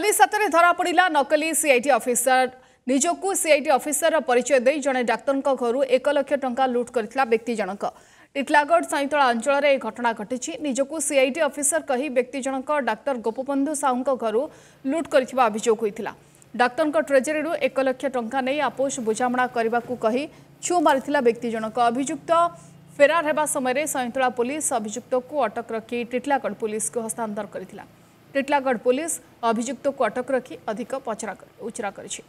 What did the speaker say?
police हाथ में धरा पड़ा नकली सीआईटी अफिसर निजक सीआईटी अफिसर परिचय दे जड़े डाक्तर घर एक लक्ष टा लुट कर व्यक्ति जनक टीटलागढ़ सैंतला अंचल एक घटना घटी निजक सीआईटी अफिसर कही व्यक्ति जनक डाक्तर गोपबंधु साहू घर लुट कर डाक्तर ट्रेजेरी एक लक्ष टा नहीं आपोस बुझामणा करने को कही छु मारी व्यक्ति जनक अभुक्त फेरार होगा समय सैंतला पुलिस अभुक्त को अटक रखी टीटलागढ़ पुलिस को हस्तांतर कर ટીટલાગઢ પોલીસ અભિયુક્તો અટક રાખી અધિક પચરા ઉચરા કરી છે